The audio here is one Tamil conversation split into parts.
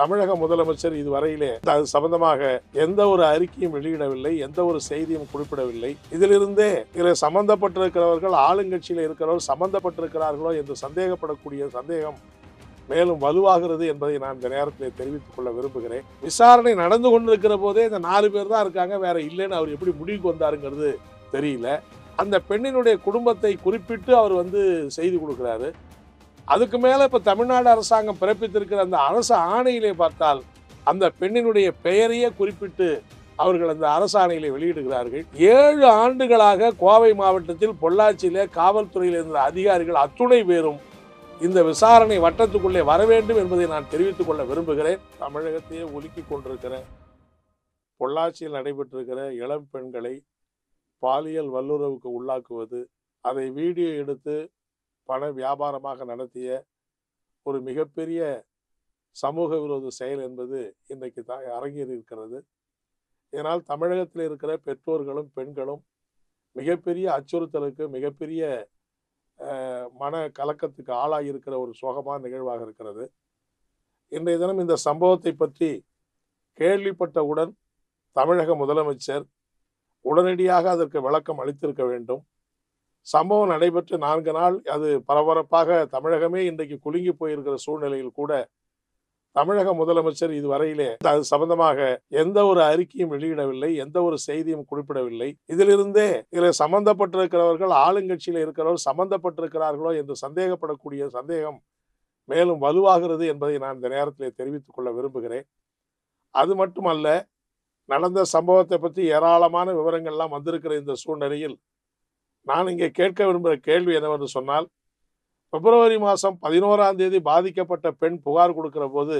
தமிழக முதலமைச்சர் இதுவரையிலே அது சம்பந்தமாக எந்த ஒரு அறிக்கையும் வெளியிடவில்லை எந்த ஒரு செய்தியும் குறிப்பிடவில்லை இதிலிருந்தே இதில் சம்பந்தப்பட்டிருக்கிறவர்கள் ஆளுங்கட்சியில் இருக்கிறவர்கள் சம்பந்தப்பட்டிருக்கிறார்களோ என்று சந்தேகப்படக்கூடிய சந்தேகம் மேலும் வலுவாகிறது என்பதை நான் இந்த நேரத்தில் தெரிவித்துக் கொள்ள விரும்புகிறேன் விசாரணை நடந்து கொண்டிருக்கிற போதே இந்த நாலு பேர் தான் இருக்காங்க வேற இல்லைன்னு அவர் எப்படி முடிவுக்கு வந்தாருங்கிறது தெரியல அந்த பெண்ணினுடைய குடும்பத்தை குறிப்பிட்டு அவர் வந்து செய்தி கொடுக்குறாரு அதுக்கு மேலே இப்போ தமிழ்நாடு அரசாங்கம் பிறப்பித்திருக்கிற அந்த அரசு ஆணையிலே பார்த்தால் அந்த பெண்ணினுடைய பெயரையே குறிப்பிட்டு அவர்கள் அந்த அரசாணையிலே வெளியிடுகிறார்கள் ஏழு ஆண்டுகளாக கோவை மாவட்டத்தில் பொள்ளாச்சியிலே காவல்துறையில் இருந்த அதிகாரிகள் அத்துணை பேரும் இந்த விசாரணை வட்டத்துக்குள்ளே வர வேண்டும் என்பதை நான் தெரிவித்துக் கொள்ள விரும்புகிறேன் தமிழகத்தையே ஒலுக்கி கொண்டிருக்கிற பொள்ளாச்சியில் நடைபெற்றிருக்கிற இளம் பெண்களை பாலியல் வல்லுறவுக்கு உள்ளாக்குவது அதை வீடியோ எடுத்து பண வியாபாரமாக நடத்திய ஒரு மிகப்பெரிய சமூக விரோத செயல் என்பது இன்றைக்கு த அரங்கேறி இருக்கிறது இதனால் தமிழகத்தில் இருக்கிற பெற்றோர்களும் பெண்களும் மிகப்பெரிய அச்சுறுத்தலுக்கு மிகப்பெரிய மன கலக்கத்துக்கு ஆளாகியிருக்கிற ஒரு சோகமான நிகழ்வாக இருக்கிறது இன்றைய தினம் இந்த சம்பவத்தை பற்றி கேள்விப்பட்டவுடன் தமிழக முதலமைச்சர் உடனடியாக அதற்கு விளக்கம் அளித்திருக்க வேண்டும் சம்பவம் நடைபெற்று நான்கு நாள் அது பரபரப்பாக தமிழகமே இன்றைக்கு குலுங்கி போயிருக்கிற சூழ்நிலையில் கூட தமிழக முதலமைச்சர் இதுவரையிலே அது சம்பந்தமாக எந்த ஒரு அறிக்கையும் வெளியிடவில்லை எந்த ஒரு செய்தியும் குறிப்பிடவில்லை இதிலிருந்தே இதில் சம்பந்தப்பட்டிருக்கிறவர்கள் ஆளுங்கட்சியில் இருக்கிறவர்கள் சம்பந்தப்பட்டிருக்கிறார்களோ என்று சந்தேகப்படக்கூடிய சந்தேகம் மேலும் வலுவாகிறது என்பதை நான் இந்த நேரத்தில் தெரிவித்துக் கொள்ள விரும்புகிறேன் அது மட்டுமல்ல நடந்த சம்பவத்தை பற்றி ஏராளமான விவரங்கள்லாம் வந்திருக்கிற இந்த சூழ்நிலையில் நான் இங்கே கேட்க விரும்புகிற கேள்வி என்னவென்று சொன்னால் பிப்ரவரி மாதம் பதினோராம் தேதி பாதிக்கப்பட்ட பெண் புகார் கொடுக்கிற போது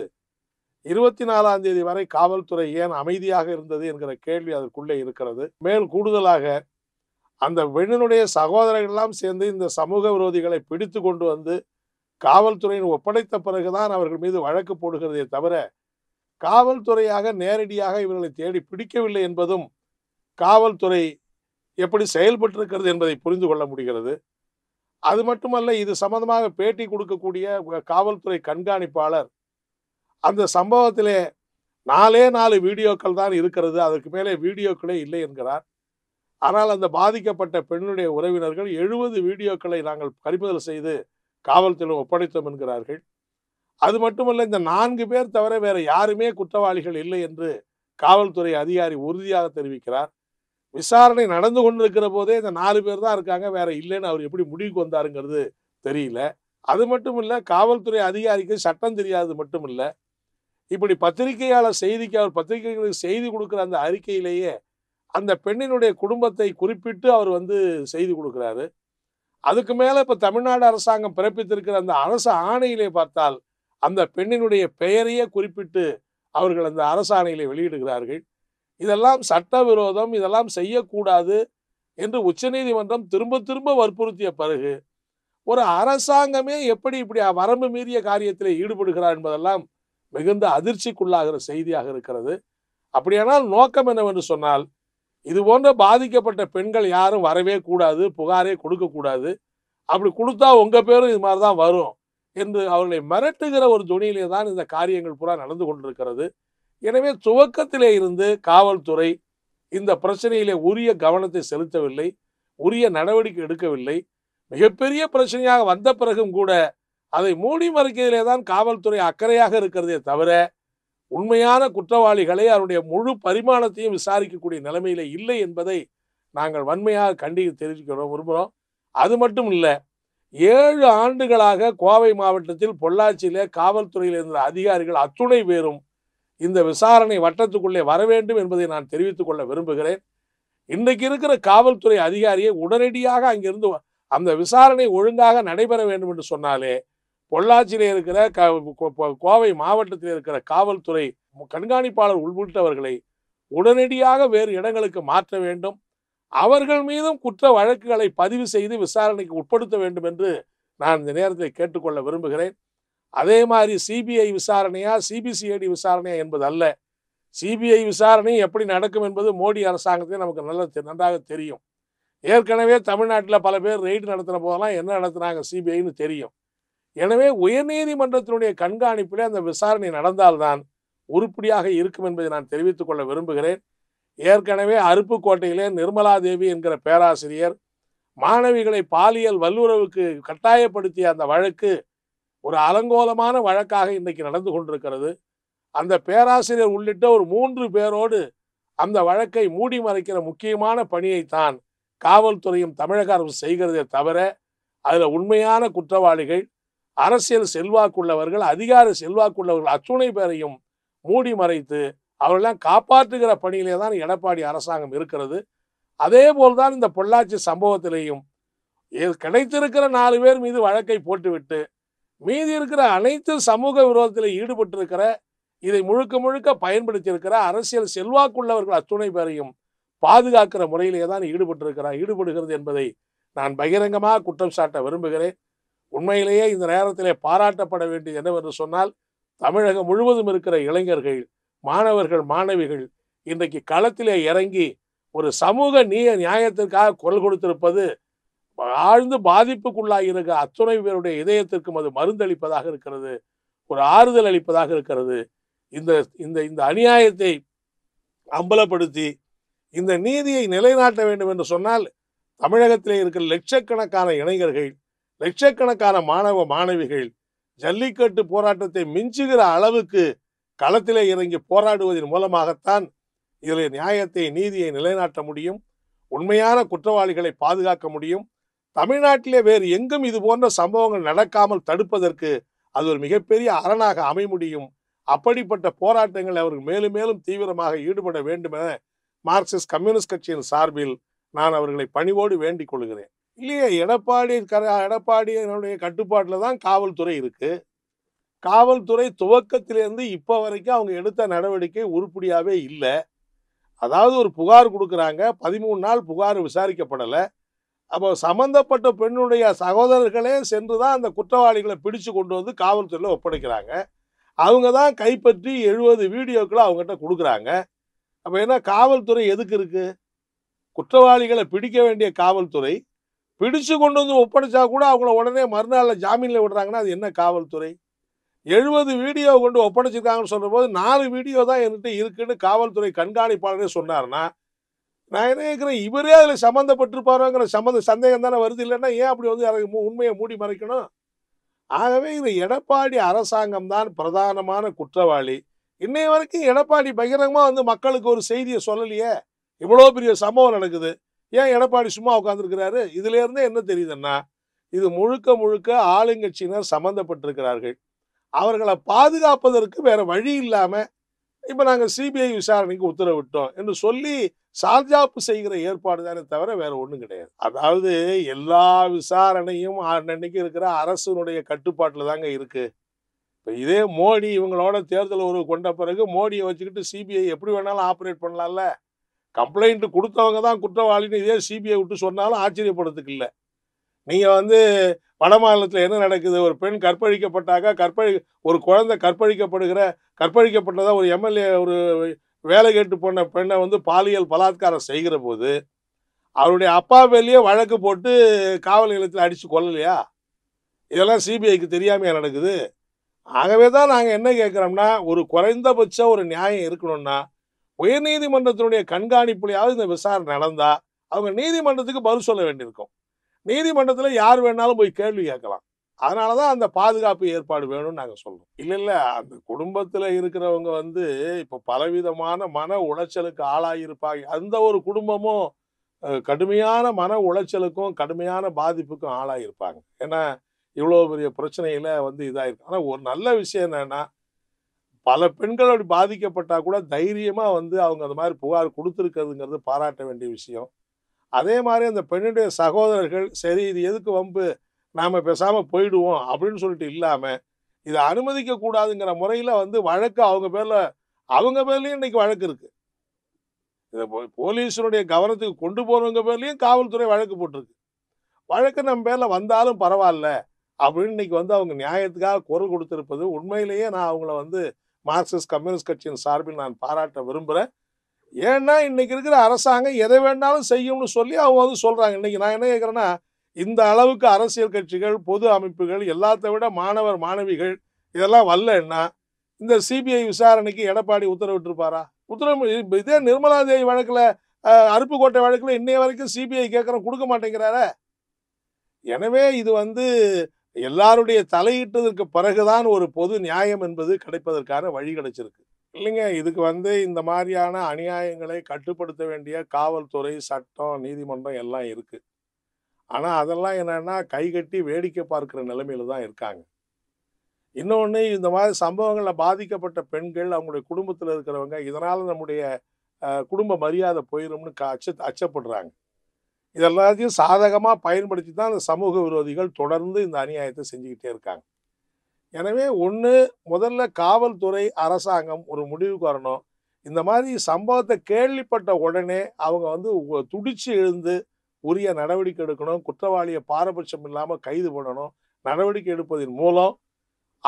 இருபத்தி நாலாம் தேதி வரை காவல்துறை ஏன் அமைதியாக இருந்தது என்கிற கேள்வி அதற்குள்ளே இருக்கிறது மேல் கூடுதலாக அந்த பெண்ணினுடைய சகோதரர்கள்லாம் சேர்ந்து இந்த சமூக விரோதிகளை பிடித்து கொண்டு வந்து காவல்துறையின் ஒப்படைத்த பிறகுதான் அவர்கள் மீது வழக்கு போடுகிறதே தவிர காவல்துறையாக நேரடியாக இவர்களை தேடி பிடிக்கவில்லை என்பதும் காவல்துறை எப்படி செயல்பட்டிருக்கிறது என்பதை புரிந்து கொள்ள முடிகிறது அது மட்டுமல்ல இது சம்பந்தமாக பேட்டி கொடுக்கக்கூடிய காவல்துறை கண்காணிப்பாளர் அந்த சம்பவத்திலே நாலே நாலு வீடியோக்கள் தான் இருக்கிறது அதற்கு மேலே வீடியோக்களே இல்லை என்கிறார் ஆனால் அந்த பாதிக்கப்பட்ட பெண்ணுடைய உறவினர்கள் எழுபது வீடியோக்களை நாங்கள் பறிமுதல் செய்து காவல்துறை ஒப்படைத்தோம் என்கிறார்கள் அது மட்டுமல்ல இந்த நான்கு பேர் தவிர வேறு யாருமே குற்றவாளிகள் இல்லை என்று காவல்துறை அதிகாரி உறுதியாக தெரிவிக்கிறார் விசாரணை நடந்து கொண்டிருக்கிற போதே இந்த நாலு பேர் தான் இருக்காங்க வேற இல்லைன்னு அவர் எப்படி முடிவுக்கு வந்தாருங்கிறது தெரியல அது மட்டும் இல்லை காவல்துறை அதிகாரிக்கு சட்டம் தெரியாது மட்டும் இல்லை இப்படி பத்திரிகையாளர் செய்திக்கு அவர் பத்திரிகைகளுக்கு செய்தி கொடுக்குற அந்த அறிக்கையிலேயே அந்த பெண்ணினுடைய குடும்பத்தை குறிப்பிட்டு அவர் வந்து செய்தி கொடுக்குறாரு அதுக்கு மேலே இப்போ தமிழ்நாடு அரசாங்கம் பிறப்பித்திருக்கிற அந்த அரசு ஆணையிலே பார்த்தால் அந்த பெண்ணினுடைய பெயரையே குறிப்பிட்டு அவர்கள் அந்த அரசாணையிலே வெளியிடுகிறார்கள் இதெல்லாம் சட்டவிரோதம் இதெல்லாம் செய்யக்கூடாது என்று உச்சநீதிமன்றம் திரும்ப திரும்ப வற்புறுத்திய பிறகு ஒரு அரசாங்கமே எப்படி இப்படி வரம்பு மீறிய காரியத்தில் ஈடுபடுகிறார் என்பதெல்லாம் மிகுந்த அதிர்ச்சிக்குள்ளாகிற செய்தியாக இருக்கிறது அப்படியானால் நோக்கம் என்னவென்று சொன்னால் இது போன்ற பாதிக்கப்பட்ட பெண்கள் யாரும் வரவே கூடாது புகாரே கொடுக்கக்கூடாது அப்படி கொடுத்தா உங்கள் பேரும் இது மாதிரி தான் வரும் என்று அவர்களை மிரட்டுகிற ஒரு துணியிலே தான் இந்த காரியங்கள் பூரா நடந்து கொண்டிருக்கிறது எனவே துவக்கத்திலே இருந்து காவல்துறை இந்த பிரச்சனையிலே உரிய கவனத்தை செலுத்தவில்லை உரிய நடவடிக்கை எடுக்கவில்லை மிகப்பெரிய பிரச்சனையாக வந்த பிறகும் கூட அதை மூடி மறைக்கிறதிலே தான் காவல்துறை அக்கறையாக இருக்கிறதே தவிர உண்மையான குற்றவாளிகளை அவருடைய முழு பரிமாணத்தையும் விசாரிக்கக்கூடிய நிலைமையில இல்லை என்பதை நாங்கள் வன்மையாக கண்டித்து தெரிவிக்கிறோம் விரும்புகிறோம் அது மட்டும் இல்லை ஏழு ஆண்டுகளாக கோவை மாவட்டத்தில் பொள்ளாச்சியில் காவல்துறையில் இருந்த அதிகாரிகள் அத்துணை பேரும் இந்த விசாரணை வட்டத்துக்குள்ளே வர வேண்டும் என்பதை நான் தெரிவித்துக் கொள்ள விரும்புகிறேன் இன்றைக்கு இருக்கிற காவல்துறை அதிகாரியை உடனடியாக அங்கிருந்து அந்த விசாரணை ஒழுங்காக நடைபெற வேண்டும் என்று சொன்னாலே பொள்ளாச்சியில் இருக்கிற கோவை மாவட்டத்தில் இருக்கிற காவல்துறை கண்காணிப்பாளர் உள்பட்டவர்களை உடனடியாக வேறு இடங்களுக்கு மாற்ற வேண்டும் அவர்கள் மீதும் குற்ற வழக்குகளை பதிவு செய்து விசாரணைக்கு உட்படுத்த வேண்டும் என்று நான் இந்த நேரத்தை கேட்டுக்கொள்ள விரும்புகிறேன் அதே மாதிரி சிபிஐ விசாரணையா சிபிசிஐடி விசாரணையா என்பது அல்ல சிபிஐ விசாரணை எப்படி நடக்கும் என்பது மோடி அரசாங்கத்தையும் நமக்கு நல்ல நன்றாக தெரியும் ஏற்கனவே தமிழ்நாட்டில் பல பேர் ரெய்டு நடத்தின போதெல்லாம் என்ன நடத்துனாங்க சிபிஐன்னு தெரியும் எனவே உயர்நீதிமன்றத்தினுடைய கண்காணிப்பிலே அந்த விசாரணை நடந்தால்தான் உருப்படியாக இருக்கும் என்பதை நான் தெரிவித்துக் கொள்ள விரும்புகிறேன் ஏற்கனவே அருப்புக்கோட்டையிலே தேவி என்கிற பேராசிரியர் மாணவிகளை பாலியல் வல்லுறவுக்கு கட்டாயப்படுத்திய அந்த வழக்கு ஒரு அலங்கோலமான வழக்காக இன்றைக்கி நடந்து கொண்டிருக்கிறது அந்த பேராசிரியர் உள்ளிட்ட ஒரு மூன்று பேரோடு அந்த வழக்கை மூடி மறைக்கிற முக்கியமான பணியைத்தான் காவல்துறையும் தமிழக அரசு செய்கிறதே தவிர அதில் உண்மையான குற்றவாளிகள் அரசியல் செல்வாக்குள்ளவர்கள் அதிகார செல்வாக்குள்ளவர்கள் அத்துணை பேரையும் மூடி மறைத்து அவர்களெல்லாம் காப்பாற்றுகிற பணியிலே தான் எடப்பாடி அரசாங்கம் இருக்கிறது அதே போல்தான் இந்த பொள்ளாச்சி சம்பவத்திலேயும் கிடைத்திருக்கிற நாலு பேர் மீது வழக்கை போட்டுவிட்டு மீதி இருக்கிற அனைத்து சமூக விரோதத்தில் ஈடுபட்டிருக்கிற இதை முழுக்க முழுக்க பயன்படுத்தியிருக்கிற அரசியல் செல்வாக்குள்ளவர்கள் அத்துணை பேரையும் பாதுகாக்கிற முறையிலே தான் ஈடுபட்டிருக்கிறார் ஈடுபடுகிறது என்பதை நான் பகிரங்கமாக குற்றம் சாட்ட விரும்புகிறேன் உண்மையிலேயே இந்த நேரத்திலே பாராட்டப்பட வேண்டியது என்னவென்று சொன்னால் தமிழகம் முழுவதும் இருக்கிற இளைஞர்கள் மாணவர்கள் மாணவிகள் இன்றைக்கு களத்திலே இறங்கி ஒரு சமூக நீய நியாயத்திற்காக குரல் கொடுத்திருப்பது ஆழ்ந்து பாதிப்புக்குள்ளாக இருக்க அத்துணை பேருடைய இதயத்திற்கும் அது மருந்தளிப்பதாக இருக்கிறது ஒரு ஆறுதல் அளிப்பதாக இருக்கிறது இந்த இந்த இந்த அநியாயத்தை அம்பலப்படுத்தி இந்த நீதியை நிலைநாட்ட வேண்டும் என்று சொன்னால் தமிழகத்திலே இருக்கிற லட்சக்கணக்கான இளைஞர்கள் லட்சக்கணக்கான மாணவ மாணவிகள் ஜல்லிக்கட்டு போராட்டத்தை மிஞ்சுகிற அளவுக்கு களத்திலே இறங்கி போராடுவதன் மூலமாகத்தான் இதில் நியாயத்தை நீதியை நிலைநாட்ட முடியும் உண்மையான குற்றவாளிகளை பாதுகாக்க முடியும் தமிழ்நாட்டிலே வேறு எங்கும் இது போன்ற சம்பவங்கள் நடக்காமல் தடுப்பதற்கு அது ஒரு மிகப்பெரிய அரணாக அமை முடியும் அப்படிப்பட்ட போராட்டங்கள் அவர்கள் மேலும் மேலும் தீவிரமாக ஈடுபட வேண்டும் என மார்க்சிஸ்ட் கம்யூனிஸ்ட் கட்சியின் சார்பில் நான் அவர்களை பணிவோடு வேண்டிக் கொள்கிறேன் இல்லையே எடப்பாடி கர எடப்பாடியினுடைய கட்டுப்பாட்டில் தான் காவல்துறை இருக்குது காவல்துறை துவக்கத்திலேருந்து இப்போ வரைக்கும் அவங்க எடுத்த நடவடிக்கை உருப்படியாகவே இல்லை அதாவது ஒரு புகார் கொடுக்குறாங்க பதிமூணு நாள் புகார் விசாரிக்கப்படலை அப்போ சம்மந்தப்பட்ட பெண்ணுடைய சகோதரர்களே சென்று தான் அந்த குற்றவாளிகளை பிடிச்சு கொண்டு வந்து காவல்துறையில் ஒப்படைக்கிறாங்க அவங்க தான் கைப்பற்றி எழுபது வீடியோக்களை அவங்ககிட்ட கொடுக்குறாங்க அப்போ ஏன்னா காவல்துறை எதுக்கு இருக்குது குற்றவாளிகளை பிடிக்க வேண்டிய காவல்துறை பிடிச்சு கொண்டு வந்து ஒப்படைச்சா கூட அவங்கள உடனே மறுநாளில் ஜாமீனில் விடுறாங்கன்னா அது என்ன காவல்துறை எழுபது வீடியோ கொண்டு ஒப்படைச்சிருக்காங்கன்னு சொல்கிற போது நாலு வீடியோ தான் என்கிட்ட இருக்குன்னு காவல்துறை கண்காணிப்பாளரே சொன்னார்னா நான் என்ன இவரே அதில் சம்மந்தப்பட்டிருப்பாருங்கிற சம்மந்த சந்தேகம் தானே வருது இல்லைன்னா ஏன் அப்படி வந்து எனக்கு உண்மையை மூடி மறைக்கணும் ஆகவே இந்த எடப்பாடி அரசாங்கம் தான் பிரதானமான குற்றவாளி இன்னைய வரைக்கும் எடப்பாடி பகிரங்கமாக வந்து மக்களுக்கு ஒரு செய்தியை சொல்லலையே இவ்வளோ பெரிய சம்பவம் நடக்குது ஏன் எடப்பாடி சும்மா உட்காந்துருக்கிறாரு இதுலேருந்தே என்ன தெரியுதுன்னா இது முழுக்க முழுக்க ஆளுங்கட்சியினர் சம்மந்தப்பட்டிருக்கிறார்கள் அவர்களை பாதுகாப்பதற்கு வேற வழி இல்லாமல் இப்போ நாங்கள் சிபிஐ விசாரணைக்கு உத்தரவிட்டோம் என்று சொல்லி சார்ஜாப்பு செய்கிற ஏற்பாடு தானே தவிர வேற ஒன்றும் கிடையாது அதாவது எல்லா விசாரணையும் அன்னைக்கு இருக்கிற அரசுனுடைய கட்டுப்பாட்டில் தாங்க இருக்கு இப்போ இதே மோடி இவங்களோட தேர்தல் உறவு கொண்ட பிறகு மோடியை வச்சுக்கிட்டு சிபிஐ எப்படி வேணாலும் ஆப்ரேட் பண்ணலாம்ல கம்ப்ளைண்ட் கொடுத்தவங்க தான் குற்றவாளின்னு இதே சிபிஐ விட்டு சொன்னாலும் ஆச்சரியப்படுறதுக்கு இல்லை நீங்கள் வந்து வட மாநிலத்தில் என்ன நடக்குது ஒரு பெண் கற்பழிக்கப்பட்டாக்கா கற்பழி ஒரு குழந்தை கற்பழிக்கப்படுகிற கற்பழிக்கப்பட்டதாக ஒரு எம்எல்ஏ ஒரு வேலை கேட்டு போன பெண்ணை வந்து பாலியல் பலாத்காரம் செய்கிற போது அவருடைய அப்பா வெளியே வழக்கு போட்டு காவல் நிலையத்தில் அடித்து கொள்ளலையா இதெல்லாம் சிபிஐக்கு தெரியாமையா நடக்குது ஆகவே தான் நாங்கள் என்ன கேட்குறோம்னா ஒரு குறைந்தபட்ச ஒரு நியாயம் இருக்கணும்னா உயர்நீதிமன்றத்தினுடைய கண்காணிப்புலையாவது இந்த விசாரணை நடந்தால் அவங்க நீதிமன்றத்துக்கு பதில் சொல்ல வேண்டியிருக்கோம் நீதிமன்றத்தில் யார் வேணாலும் போய் கேள்வி கேட்கலாம் அதனால தான் அந்த பாதுகாப்பு ஏற்பாடு வேணும்னு நாங்கள் சொல்கிறோம் இல்லை இல்லை அந்த குடும்பத்தில் இருக்கிறவங்க வந்து இப்போ பலவிதமான மன உளைச்சலுக்கு ஆளாகியிருப்பாங்க அந்த ஒரு குடும்பமும் கடுமையான மன உளைச்சலுக்கும் கடுமையான பாதிப்புக்கும் ஆளாகியிருப்பாங்க ஏன்னா இவ்வளோ பெரிய பிரச்சனையில் வந்து இதாகிருக்கு ஆனால் ஒரு நல்ல விஷயம் என்னென்னா பல பெண்கள் அப்படி பாதிக்கப்பட்டால் கூட தைரியமாக வந்து அவங்க அந்த மாதிரி புகார் கொடுத்துருக்கிறதுங்கிறது பாராட்ட வேண்டிய விஷயம் அதே மாதிரி அந்த பெண்ணுடைய சகோதரர்கள் சரி இது எதுக்கு வம்பு நாம் பேசாமல் போயிடுவோம் அப்படின்னு சொல்லிட்டு இல்லாமல் இதை அனுமதிக்க கூடாதுங்கிற முறையில் வந்து வழக்கு அவங்க பேரில் அவங்க பேர்லேயும் இன்னைக்கு வழக்கு இருக்குது இதை போலீசனுடைய கவனத்துக்கு கொண்டு போகிறவங்க பேர்லேயும் காவல்துறை வழக்கு போட்டிருக்கு வழக்கு நம்ம பேரில் வந்தாலும் பரவாயில்ல அப்படின்னு இன்னைக்கு வந்து அவங்க நியாயத்துக்காக குரல் கொடுத்துருப்பது உண்மையிலேயே நான் அவங்கள வந்து மார்க்சிஸ்ட் கம்யூனிஸ்ட் கட்சியின் சார்பில் நான் பாராட்ட விரும்புகிறேன் ஏன்னா இன்றைக்கி இருக்கிற அரசாங்கம் எதை வேணாலும் செய்யும்னு சொல்லி அவங்க வந்து சொல்கிறாங்க இன்றைக்கி நான் என்ன கேட்குறேன்னா இந்த அளவுக்கு அரசியல் கட்சிகள் பொது அமைப்புகள் எல்லாத்த விட மாணவர் மாணவிகள் இதெல்லாம் வரலன்னா இந்த சிபிஐ விசாரணைக்கு எடப்பாடி உத்தரவிட்டிருப்பாரா உத்தரவு இதே நிர்மலா தேவி வழக்கில் அருப்புக்கோட்டை வழக்கில் இன்னைய வரைக்கும் சிபிஐ கேட்குறோம் கொடுக்க மாட்டேங்கிறார எனவே இது வந்து எல்லாருடைய தலையிட்டதற்கு பிறகுதான் ஒரு பொது நியாயம் என்பது கிடைப்பதற்கான வழி கிடைச்சிருக்கு இல்லைங்க இதுக்கு வந்து இந்த மாதிரியான அநியாயங்களை கட்டுப்படுத்த வேண்டிய காவல்துறை சட்டம் நீதிமன்றம் எல்லாம் இருக்குது ஆனால் அதெல்லாம் என்னென்னா கைகட்டி வேடிக்கை பார்க்குற நிலைமையில் தான் இருக்காங்க இன்னொன்று இந்த மாதிரி சம்பவங்களில் பாதிக்கப்பட்ட பெண்கள் அவங்களுடைய குடும்பத்தில் இருக்கிறவங்க இதனால் நம்முடைய குடும்ப மரியாதை போயிடும்னு அச்ச அச்சப்படுறாங்க இதெல்லாத்தையும் சாதகமாக பயன்படுத்தி தான் இந்த சமூக விரோதிகள் தொடர்ந்து இந்த அநியாயத்தை செஞ்சுக்கிட்டே இருக்காங்க எனவே ஒன்று முதல்ல காவல்துறை அரசாங்கம் ஒரு முடிவுக்கு வரணும் இந்த மாதிரி சம்பவத்தை கேள்விப்பட்ட உடனே அவங்க வந்து துடிச்சு எழுந்து உரிய நடவடிக்கை எடுக்கணும் குற்றவாளியை பாரபட்சம் இல்லாமல் கைது பண்ணணும் நடவடிக்கை எடுப்பதன் மூலம்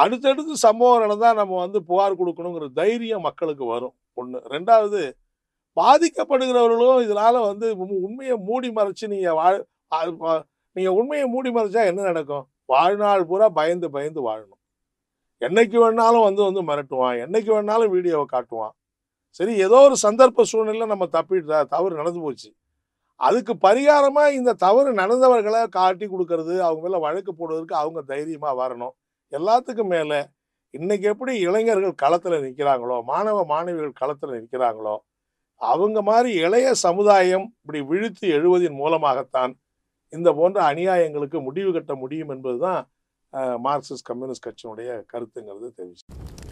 அடுத்தடுத்து சம்பவம் நடந்தால் நம்ம வந்து புகார் கொடுக்கணுங்கிற தைரியம் மக்களுக்கு வரும் ஒன்று ரெண்டாவது பாதிக்கப்படுகிறவர்களும் இதனால் வந்து உண்மையை மூடி மறைச்சு நீங்கள் வாழ் நீங்கள் உண்மையை மூடி மறைச்சா என்ன நடக்கும் வாழ்நாள் பூரா பயந்து பயந்து வாழணும் என்னைக்கு வேணாலும் வந்து வந்து மிரட்டுவான் என்னைக்கு வேணாலும் வீடியோவை காட்டுவான் சரி ஏதோ ஒரு சந்தர்ப்ப சூழ்நிலை நம்ம தப்பிட்டு தவறு நடந்து போச்சு அதுக்கு பரிகாரமாக இந்த தவறு நடந்தவர்களை காட்டி கொடுக்கறது அவங்க மேலே வழக்கு போடுவதற்கு அவங்க தைரியமாக வரணும் எல்லாத்துக்கும் மேலே இன்றைக்கி எப்படி இளைஞர்கள் களத்தில் நிற்கிறாங்களோ மாணவ மாணவிகள் களத்தில் நிற்கிறாங்களோ அவங்க மாதிரி இளைய சமுதாயம் இப்படி விழித்து எழுவதன் மூலமாகத்தான் இந்த போன்ற அநியாயங்களுக்கு முடிவு கட்ட முடியும் என்பதுதான் மார்க்சிஸ்ட் கம்யூனிஸ்ட் கட்சியினுடைய கருத்துங்கிறது தெரிவிச்சு